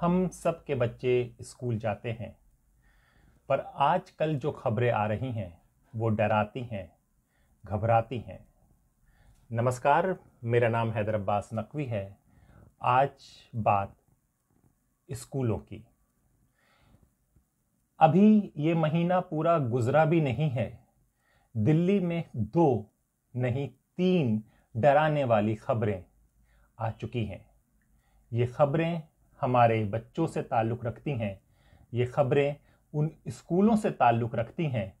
हम सब के बच्चे स्कूल जाते हैं पर आजकल जो खबरें आ रही हैं वो डराती हैं घबराती हैं नमस्कार मेरा नाम हैदर अब्बास नकवी है आज बात स्कूलों की अभी ये महीना पूरा गुजरा भी नहीं है दिल्ली में दो नहीं तीन डराने वाली खबरें आ चुकी हैं ये खबरें हमारे बच्चों से ताल्लुक़ रखती हैं ये खबरें उन स्कूलों से ताल्लुक़ रखती हैं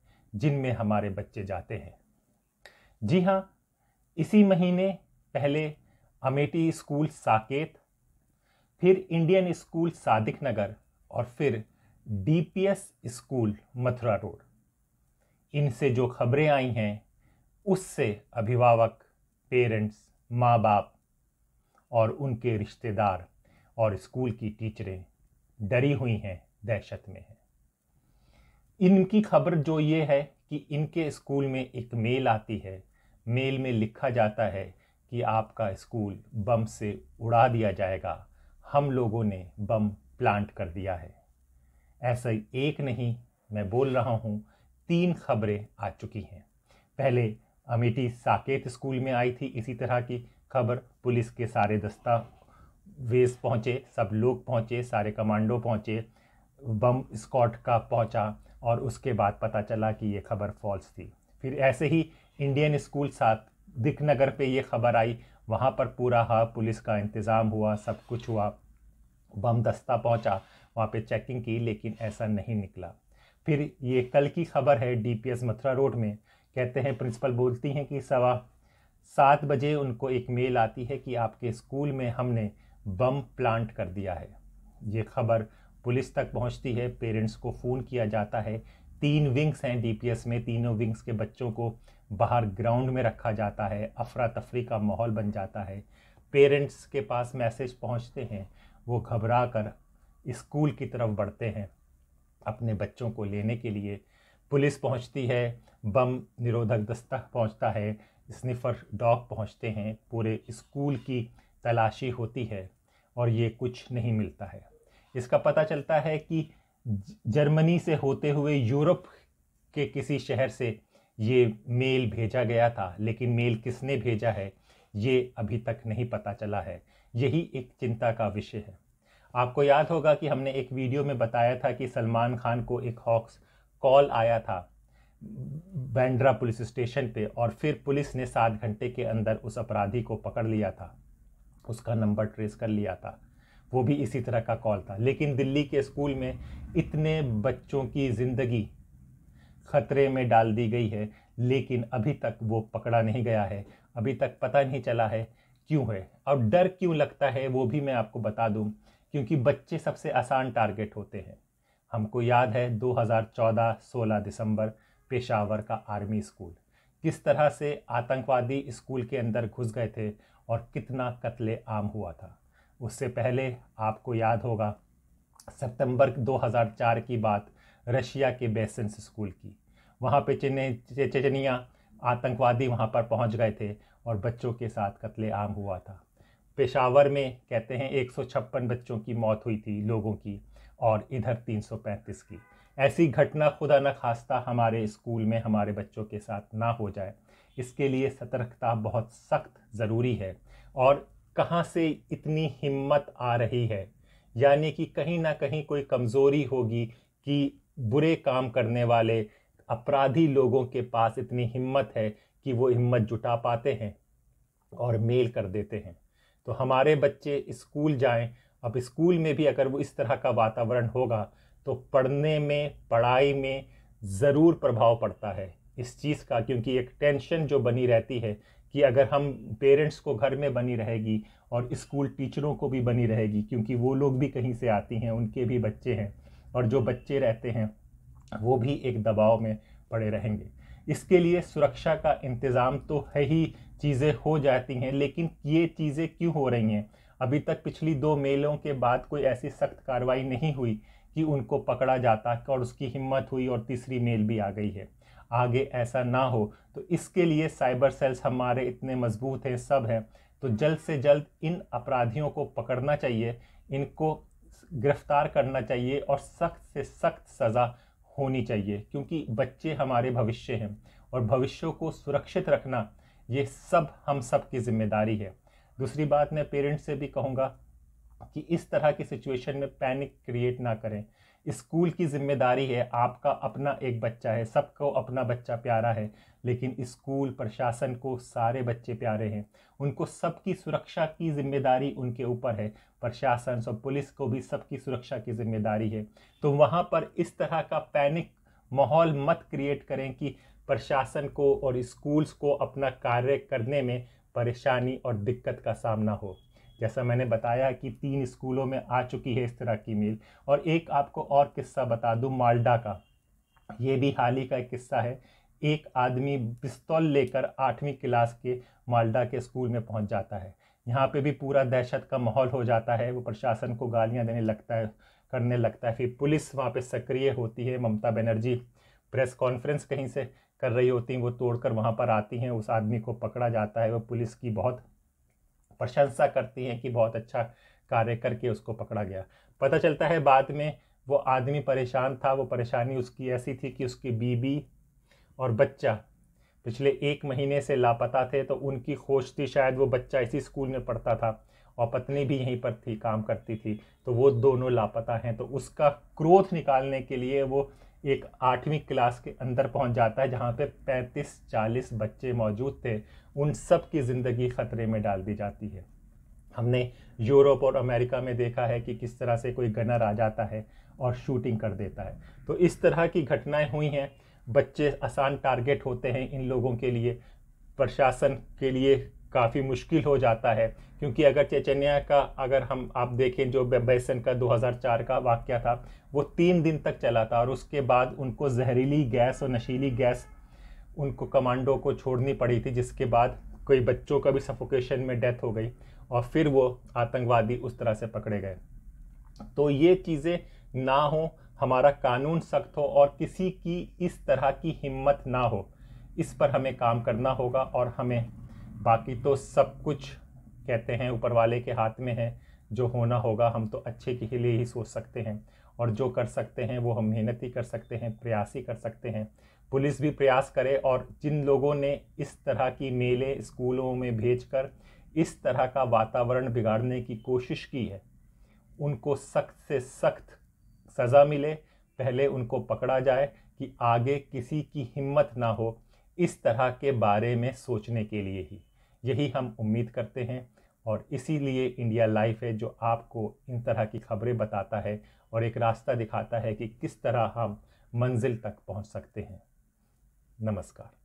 जिनमें हमारे बच्चे जाते हैं जी हाँ इसी महीने पहले अमेठी स्कूल साकेत फिर इंडियन स्कूल सादिक नगर और फिर डीपीएस स्कूल मथुरा रोड इनसे जो खबरें आई हैं उससे अभिभावक पेरेंट्स माँ बाप और उनके रिश्तेदार और स्कूल की टीचरें डरी हुई हैं दहशत में हैं इनकी खबर जो ये है कि इनके स्कूल में एक मेल आती है मेल में लिखा जाता है कि आपका स्कूल बम से उड़ा दिया जाएगा हम लोगों ने बम प्लांट कर दिया है ऐसा एक नहीं मैं बोल रहा हूँ तीन खबरें आ चुकी हैं पहले अमेठी साकेत स्कूल में आई थी इसी तरह की खबर पुलिस के सारे दस्ता वेस पहुँचे सब लोग पहुँचे सारे कमांडो पहुँचे बम स्कॉट का पहुँचा और उसके बाद पता चला कि ये खबर फॉल्स थी फिर ऐसे ही इंडियन स्कूल साथ दिक नगर पे ये खबर आई वहाँ पर पूरा हा पुलिस का इंतज़ाम हुआ सब कुछ हुआ बम दस्ता पहुँचा वहाँ पे चेकिंग की लेकिन ऐसा नहीं निकला फिर ये कल की खबर है डीपीएस मथुरा रोड में कहते हैं प्रिंसिपल बोलती हैं कि सवा सात बजे उनको एक मेल आती है कि आपके स्कूल में हमने बम प्लांट कर दिया है ये खबर पुलिस तक पहुंचती है पेरेंट्स को फ़ोन किया जाता है तीन विंग्स हैं डीपीएस में तीनों विंग्स के बच्चों को बाहर ग्राउंड में रखा जाता है अफरा तफरी का माहौल बन जाता है पेरेंट्स के पास मैसेज पहुंचते हैं वो घबरा कर स्कूल की तरफ बढ़ते हैं अपने बच्चों को लेने के लिए पुलिस पहुंचती है बम निरोधक दस्ता पहुंचता है स्निफर डॉग पहुंचते हैं पूरे स्कूल की तलाशी होती है और ये कुछ नहीं मिलता है इसका पता चलता है कि जर्मनी से होते हुए यूरोप के किसी शहर से ये मेल भेजा गया था लेकिन मेल किसने भेजा है ये अभी तक नहीं पता चला है यही एक चिंता का विषय है आपको याद होगा कि हमने एक वीडियो में बताया था कि सलमान खान को एक हॉक्स कॉल आया था बैंड्रा पुलिस स्टेशन पे और फिर पुलिस ने सात घंटे के अंदर उस अपराधी को पकड़ लिया था उसका नंबर ट्रेस कर लिया था वो भी इसी तरह का कॉल था लेकिन दिल्ली के स्कूल में इतने बच्चों की ज़िंदगी खतरे में डाल दी गई है लेकिन अभी तक वो पकड़ा नहीं गया है अभी तक पता नहीं चला है क्यों है और डर क्यों लगता है वो भी मैं आपको बता दूं क्योंकि बच्चे सबसे आसान टारगेट होते हैं हमको याद है 2014-16 दिसंबर पेशावर का आर्मी स्कूल किस तरह से आतंकवादी स्कूल के अंदर घुस गए थे और कितना कत्ले आम हुआ था उससे पहले आपको याद होगा सितंबर 2004 की बात रशिया के बेसेंस स्कूल की वहाँ पे चेने चेचनिया आतंकवादी वहाँ पर पहुँच गए थे और बच्चों के साथ कत्ले आम हुआ था पेशावर में कहते हैं एक बच्चों की मौत हुई थी लोगों की और इधर 335 की ऐसी घटना खुदा न खास्ता हमारे स्कूल में हमारे बच्चों के साथ ना हो जाए इसके लिए सतर्कता बहुत सख्त ज़रूरी है और कहाँ से इतनी हिम्मत आ रही है यानी कि कहीं ना कहीं कोई कमज़ोरी होगी कि बुरे काम करने वाले अपराधी लोगों के पास इतनी हिम्मत है कि वो हिम्मत जुटा पाते हैं और मेल कर देते हैं तो हमारे बच्चे स्कूल जाएं अब स्कूल में भी अगर वो इस तरह का वातावरण होगा तो पढ़ने में पढ़ाई में ज़रूर प्रभाव पड़ता है इस चीज़ का क्योंकि एक टेंशन जो बनी रहती है कि अगर हम पेरेंट्स को घर में बनी रहेगी और स्कूल टीचरों को भी बनी रहेगी क्योंकि वो लोग भी कहीं से आती हैं उनके भी बच्चे हैं और जो बच्चे रहते हैं वो भी एक दबाव में पड़े रहेंगे इसके लिए सुरक्षा का इंतज़ाम तो है ही चीज़ें हो जाती हैं लेकिन ये चीज़ें क्यों हो रही हैं अभी तक पिछली दो मेलों के बाद कोई ऐसी सख्त कार्रवाई नहीं हुई कि उनको पकड़ा जाता और उसकी हिम्मत हुई और तीसरी मेल भी आ गई है आगे ऐसा ना हो तो इसके लिए साइबर सेल्स हमारे इतने मजबूत हैं सब हैं तो जल्द से जल्द इन अपराधियों को पकड़ना चाहिए इनको गिरफ्तार करना चाहिए और सख्त से सख्त सज़ा होनी चाहिए क्योंकि बच्चे हमारे भविष्य हैं और भविष्यों को सुरक्षित रखना ये सब हम सब की जिम्मेदारी है दूसरी बात मैं पेरेंट्स से भी कहूँगा कि इस तरह की सिचुएशन में पैनिक क्रिएट ना करें स्कूल की जिम्मेदारी है आपका अपना एक बच्चा है सबको अपना बच्चा प्यारा है लेकिन स्कूल प्रशासन को सारे बच्चे प्यारे हैं उनको सबकी सुरक्षा की जिम्मेदारी उनके ऊपर है प्रशासन और पुलिस को भी सबकी सुरक्षा की जिम्मेदारी है तो वहाँ पर इस तरह का पैनिक माहौल मत क्रिएट करें कि प्रशासन को और स्कूल्स को अपना कार्य करने में परेशानी और दिक्कत का सामना हो जैसा मैंने बताया कि तीन स्कूलों में आ चुकी है इस तरह की मेल और एक आपको और किस्सा बता दूँ मालडा का ये भी हाल ही का एक किस्सा है एक आदमी पिस्तौल लेकर आठवीं क्लास के मालडा के स्कूल में पहुंच जाता है यहाँ पे भी पूरा दहशत का माहौल हो जाता है वो प्रशासन को गालियाँ देने लगता है करने लगता है फिर पुलिस वहाँ पे सक्रिय होती है ममता बनर्जी प्रेस कॉन्फ्रेंस कहीं से कर रही होती हैं वो तोड़कर वहाँ पर आती हैं उस आदमी को पकड़ा जाता है वो पुलिस की बहुत प्रशंसा करती हैं कि बहुत अच्छा कार्य करके उसको पकड़ा गया पता चलता है बाद में वो आदमी परेशान था वो परेशानी उसकी ऐसी थी कि उसकी बीबी और बच्चा पिछले एक महीने से लापता थे तो उनकी खोज थी शायद वो बच्चा इसी स्कूल में पढ़ता था और पत्नी भी यहीं पर थी काम करती थी तो वो दोनों लापता हैं तो उसका क्रोध निकालने के लिए वो एक आठवीं क्लास के अंदर पहुंच जाता है जहां पे 35-40 बच्चे मौजूद थे उन सब की ज़िंदगी ख़तरे में डाल दी जाती है हमने यूरोप और अमेरिका में देखा है कि किस तरह से कोई गनर आ जाता है और शूटिंग कर देता है तो इस तरह की घटनाएं हुई हैं बच्चे आसान टारगेट होते हैं इन लोगों के लिए प्रशासन के लिए काफ़ी मुश्किल हो जाता है क्योंकि अगर चेचनिया का अगर हम आप देखें जो बेसन का 2004 का वाक्य था वो तीन दिन तक चला था और उसके बाद उनको जहरीली गैस और नशीली गैस उनको कमांडो को छोड़नी पड़ी थी जिसके बाद कोई बच्चों का भी सफोकेशन में डेथ हो गई और फिर वो आतंकवादी उस तरह से पकड़े गए तो ये चीज़ें ना हो हमारा कानून सख्त हो और किसी की इस तरह की हिम्मत ना हो इस पर हमें काम करना होगा और हमें बाकी तो सब कुछ कहते हैं ऊपर वाले के हाथ में है जो होना होगा हम तो अच्छे के लिए ही सोच सकते हैं और जो कर सकते हैं वो हम मेहनत ही कर सकते हैं प्रयास ही कर सकते हैं पुलिस भी प्रयास करे और जिन लोगों ने इस तरह की मेले स्कूलों में कर इस तरह का वातावरण बिगाड़ने की कोशिश की है उनको सख्त से सख्त सज़ा मिले पहले उनको पकड़ा जाए कि आगे किसी की हिम्मत ना हो इस तरह के बारे में सोचने के लिए ही यही हम उम्मीद करते हैं और इसीलिए इंडिया लाइफ है जो आपको इन तरह की खबरें बताता है और एक रास्ता दिखाता है कि किस तरह हम मंजिल तक पहुंच सकते हैं नमस्कार